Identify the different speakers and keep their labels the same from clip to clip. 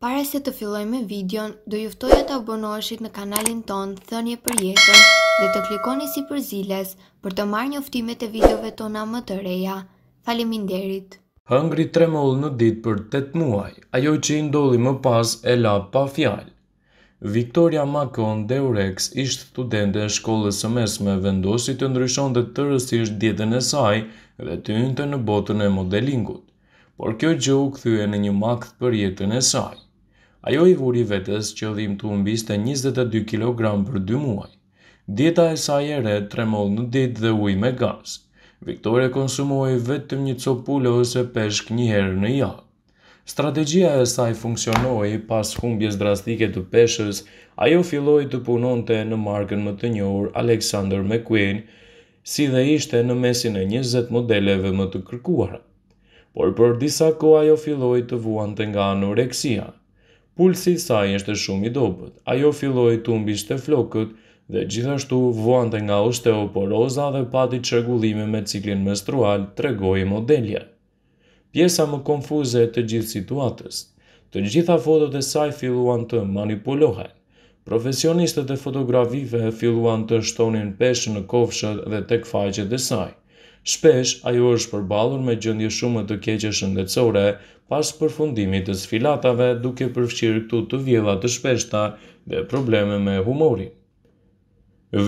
Speaker 1: Pare se të filloj me videon, do e të abonoheshit në kanalin ton Thënje për jetën dhe të klikoni si për ziles për të marrë njoftimet e videove tona më të reja. Faleminderit! Hëngri tremull në ditë për 8 muaj, ajo që i ndoli më pas e la pa fjalë. Victoria Makon de Urex ishtë studente e shkollës së mesme vendosi të ndryshon dhe të rësisht djetën e saj dhe të yntë në botën e modelingut por kjo gjë u këthyë në një makth për jetën e saj ajo i vuri vetës që dhim të umbiste 22 kg për 2 muaj. Dieta e saj e re tremoll në ditë dhe ujë me gaz. Viktore konsumoi vetëm një copullo ose peshk një herë në javë. Strategjia e saj funksionoi pas humbjes drastike të peshës, ajo filloi të punonte në markën më të njohur Alexander McQueen, si dhe ishte në mesin e 20 modeleve më të kërkuara. Por për disa kohë ajo filloi të vuante nga anoreksia pulsi saj është shumë i dobët. Ajo filloi të humbi të flokët dhe gjithashtu vuante nga osteoporoza dhe pati çrregullime me ciklin menstrual, tregoi modelja. Pjesa më konfuze e të gjithë situatës. Të gjitha fotot e saj filluan të manipulohen. Profesionistët e fotografive filluan të shtonin peshë në kofshët dhe tek faqet e saj. Shpesh ajo është përballur me gjendje shumë të keqe shëndetësore pas përfundimit të sfilatave, duke përfshirë këtu të vjeva të shpeshta dhe probleme me humorin.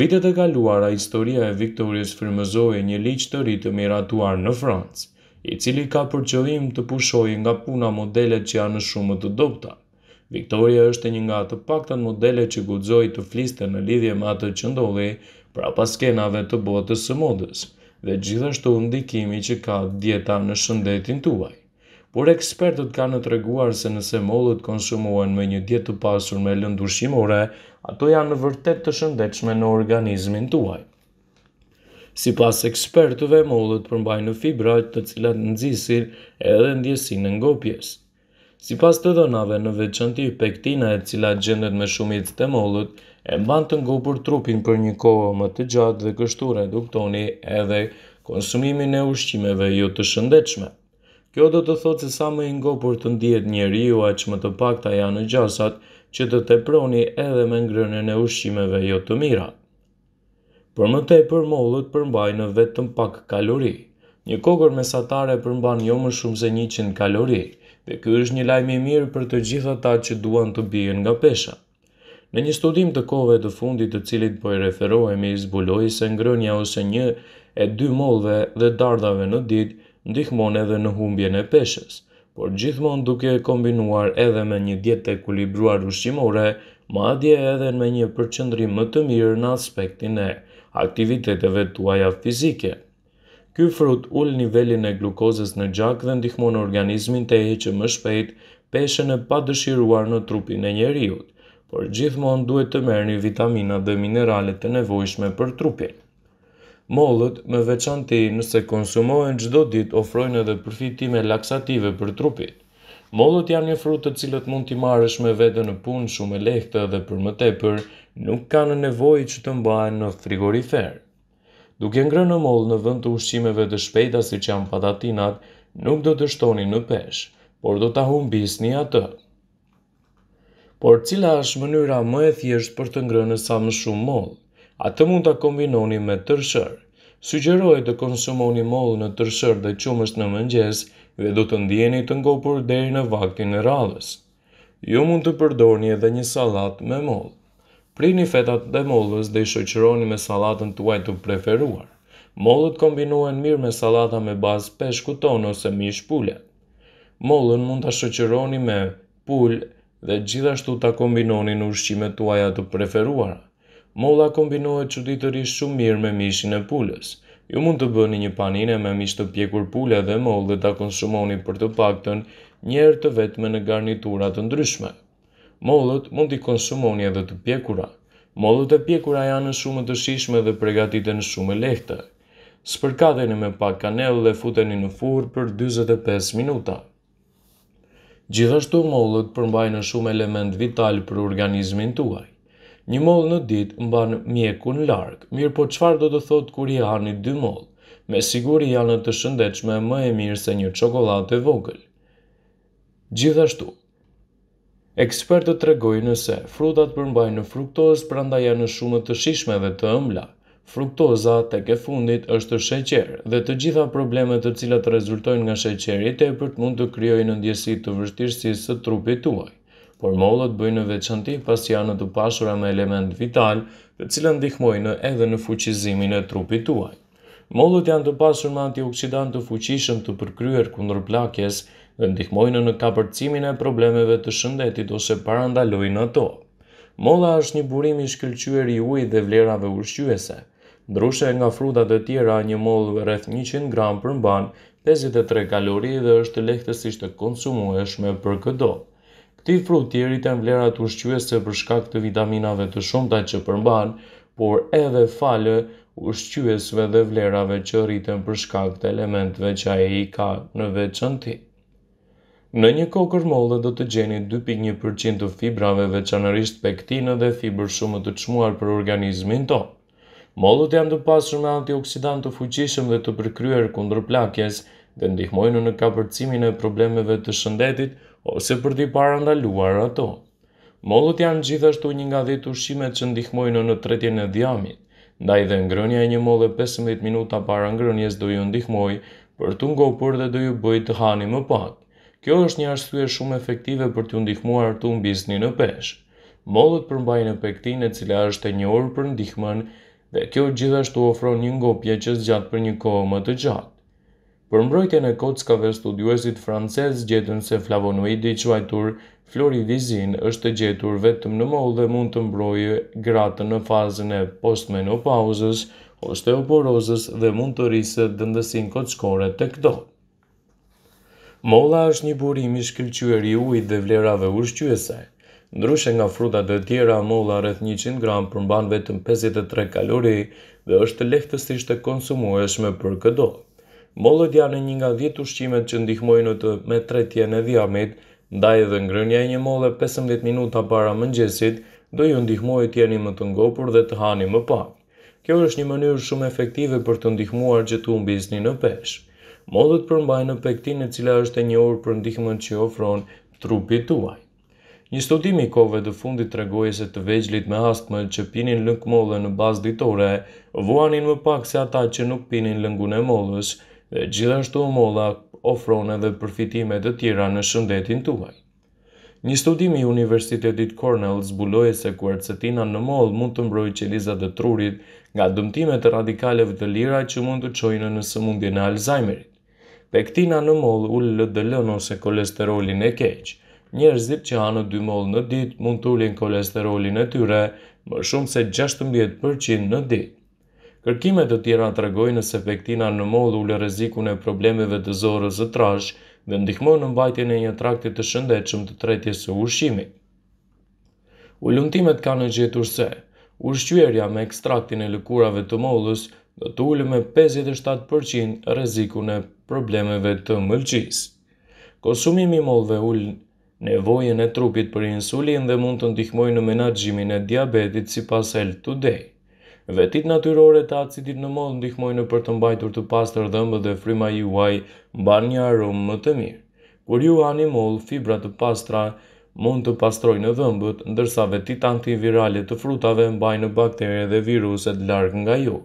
Speaker 1: vitet e kaluara, historia e Viktorius frymëzoi një liqë të rritë miratuar në Francë, i cili ka për qëllim të pushojë nga puna modelet që janë shumë të dobta. Viktoria është një nga të paktën modele që guxoi të fliste në lidhje me atë që ndodhi para skenave të botës së modës dhe gjithashtu ndikimi që ka dieta në shëndetin tuaj. Por ekspertët kanë në treguar se nëse mollët konsumohen me një dietë të pasur me lëndushimore, ato janë në vërtet të shëndetshme në organizmin tuaj. Si pas ekspertëve, mollët përmbajnë fibra të cilat nëzisin edhe ndjesin në ngopjes. Si pas të dënave në veçënti pektina e cila gjendet me shumit të mollët, e mban të ngupur trupin për një kohë më të gjatë dhe kështu reduktoni edhe konsumimin e ushqimeve jo të shëndetshme. Kjo do të thotë se sa më i ngopur të ndihet njeriu aq më të pakta janë gjasat që të teproni edhe me ngrënën e ushqimeve jo të mira. Për më tepër mollët përmbajnë vetëm pak kalori. Një kokë mesatare përmban jo më shumë se 100 kalori, dhe ky është një lajm i mirë për të gjitha ta që duan të bien nga pesha. Në një studim të kove të fundit të cilit po i referohemi, zbuloi se ngrënja ose një e dy mollëve dhe dardhave në ditë ndihmon edhe në humbjen e peshës, por gjithmonë duke kombinuar edhe me një dietë e ekuilibruar ushqimore, madje edhe me një përqendrim më të mirë në aspektin e aktiviteteve tuaja fizike. Ky frut ul nivelin e glukozës në gjak dhe ndihmon organizmin të heqë më shpejt peshën e padëshiruar në trupin e njeriut por gjithmonë duhet të merrni vitamina dhe mineralet të nevojshme për trupin. Mollët, me veçanti nëse konsumohen çdo ditë, ofrojnë edhe përfitime laksative për trupin. Mollët janë një frutë të cilët mund t'i marrësh me vete në punë shumë e lehtë dhe për më tepër nuk kanë nevojë që të mbahen në frigorifer. Duke ngrënë në mollë në vend të ushqimeve të shpejta siç janë patatinat, nuk do të shtoni në peshë, por do ta humbisni atë por cila është mënyra më e thjeshtë për të ngrënë sa më shumë mollë. A të mund të kombinoni me tërshër. Sugjeroj të konsumoni mollë në tërshër dhe qumësht në mëngjes dhe du të ndjeni të ngopur deri në vaktin e radhës. Ju mund të përdorni edhe një salat me mollë. Prini fetat dhe mollës dhe i shëqëroni me salatën të të preferuar. Mollët kombinohen mirë me salata me bazë peshku tonë ose mish pullet. Mollën mund të shëqëroni me pulë dhe gjithashtu ta kombinoni në ushqimet tuaja të preferuara. Molla kombinohet çuditërisht shumë mirë me mishin e pulës. Ju mund të bëni një panine me mish të pjekur pule dhe mollë dhe ta konsumoni për të paktën një herë të vetme në garnitura të ndryshme. Mollët mund t'i konsumoni edhe të pjekura. Mollët e pjekura janë shumë të shishme dhe përgatiten shumë lehtë. Spërkateni me pak kanel dhe futeni në furë për 25 minuta. Gjithashtu mollët përmbajnë shumë element vital për organizmin tuaj. Një mollë në ditë mban mjekun larg. Mirë, po çfarë do të thotë kur i hani dy mollë? Me siguri janë të shëndetshme më e mirë se një çokoladë vogël. Gjithashtu, ekspertët tregojnë se frutat përmbajnë fruktozë, prandaj janë shumë të shishme dhe të ëmblak. Fruktoza tek e fundit është sheqer dhe të gjitha problemet të cilat rezultojnë nga sheqeri tepërt mund të krijojnë ndjesit të vështirësisë së trupit tuaj. Por mollët bëjnë në veçantë pas janë të pasura me element vital, të cilën ndihmojnë edhe në fuqizimin e trupit tuaj. Mollët janë të pasur me antioksidant të fuqishëm të përkryer kundër plakjes dhe ndihmojnë në kapërcimin e problemeve të shëndetit ose parandalojnë ato. Molla është një burim i shkëlqyer i ujit dhe vlerave ushqyese, Ndryshe nga frutat e tjera, një mollë rreth 100 gram përmban 53 kalori dhe është lehtësisht të konsumueshme për këdo. Këti frut i rritën mblerat ushqyese për shkak të vitaminave të shumta që përmban, por edhe falë ushqyesve dhe vlerave që rritën për shkak të elementve që a e i ka në veçën ti. Në një kokër mollë do të gjeni 2.1% të fibrave veçanërisht pektinë dhe fibër shumë të çmuar për organizmin tonë. Mollët janë të pasur me antioksidant të fuqishëm dhe të përkryer kundër plakjes dhe ndihmojnë në kapërcimin e problemeve të shëndetit ose për t'i parandaluar ato. Mollët janë gjithashtu një nga 10 ushqimet që ndihmojnë në tretjen e dhjamit, ndaj dhe ngrënja e një molle 15 minuta para ngrënjes do ju ndihmoj për të ngopur dhe do ju bëj të hani më pak. Kjo është një arsye shumë efektive për t'u ndihmuar të mbizni në peshë. Mollët përmbajnë pektin e cila është e orë për ndihmën dhe kjo gjithashtu ofron një ngopje që zgjat për një kohë më të gjatë. Për mbrojtjen e kockave studiuesit francez gjetën se flavonoidi i quajtur florivizin është gjetur vetëm në mollë dhe mund të mbrojë gratën në fazën e postmenopauzës, osteoporozës dhe mund të rrisë dëndësin kockore të këdo. Molla është një burim i shkëllqyër i ujt dhe vlerave ushqyese ndryshe nga frutat të tjera, molla rreth 100 gram përmban vetëm 53 kalori dhe është lehtësisht e konsumueshme për këdo. Mollët janë një nga 10 ushqimet që ndihmojnë të me tretjen e dhjamit, ndaj edhe ngrënja e një molle 15 minuta para mëngjesit do ju ndihmojë të jeni më të ngopur dhe të hani më pak. Kjo është një mënyrë shumë efektive për të ndihmuar që të humbisni në peshë. Mollët përmbajnë pektin e cila është e njohur për ndihmën që ofron trupit tuaj. Një studim i kove të fundit të se të veçlit me astme që pinin lëngë mollë në bazë ditore, vuanin më pak se ata që nuk pinin lëngun e mollës, dhe gjithashtu molla ofron edhe përfitimet të tjera në shëndetin tuaj. Një studim i Universitetit Cornell zbuloi se kuercetina në mollë mund të mbrojë qelizat e trurit nga dëmtimet e radikaleve të lira që mund të çojnë në sëmundjen e Alzheimerit. Pektina në mollë ul LDL ose kolesterolin e keq njerëzit që hanë dy mollë në ditë mund të ulin kolesterolin e tyre më shumë se 16% në ditë. Kërkimet të tjera të regojnë se pektina në mollë ule rezikun e problemeve të zorës të trash dhe ndihmojnë në mbajtjen e një traktit të shëndechëm të tretjes së ushimit. ka kanë gjithur se, ushqyërja me ekstraktin e lëkurave të mollës dhe të ullë me 57% rezikun e problemeve të mëlqis. Konsumimi mollëve ullë nevojën e trupit për insulin dhe mund të ndihmojë në menaxhimin e diabetit sipas Health Today. Vetit natyrore të acidit në modë ndihmojnë në për të mbajtur të pastër dhëmbët dhe fryma juaj mban një aromë më të mirë. Kur ju hani mollë, fibra të pastra mund të pastrojnë dhëmbët, ndërsa vetit antivirale të frutave mbajnë bakterje dhe viruset larg nga ju.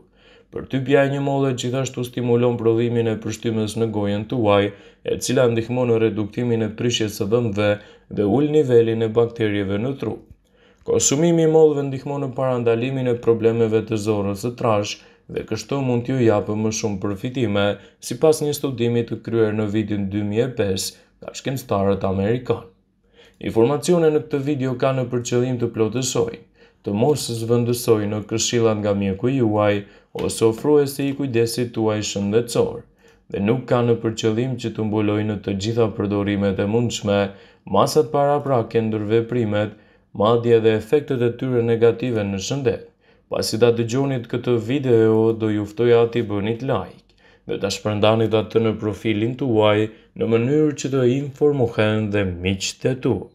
Speaker 1: Për ty bja një mollë gjithashtu stimulon prodhimin e përshtymës në gojen të uaj, e cila ndihmon në reduktimin e prishjes së dhëmve dhe ull nivelin e bakterjeve në tru. Konsumimi i mollëve ndihmon në parandalimin e problemeve të zorrës së trash dhe kështu mund t'ju japë më shumë përfitime, si pas një studimi të kryer në vitin 2005 nga shkencëtarët Amerikan. Informacione në këtë video ka në përqëllim të plotësoj, të mos zvëndësoj në këshillan nga mjeku juaj, ose ofruesi i kujdesit tuaj i dhe nuk ka në përqëllim që të mbulojnë të gjitha përdorimet e mundshme, masat para prake ndërve primet, madje dhe efektet e tyre negative në shëndet. Pas i da të gjonit këtë video, do juftoj ati bënit like, dhe të shpërndanit atë në profilin të uaj, në mënyrë që të informohen dhe miqtë të tuk.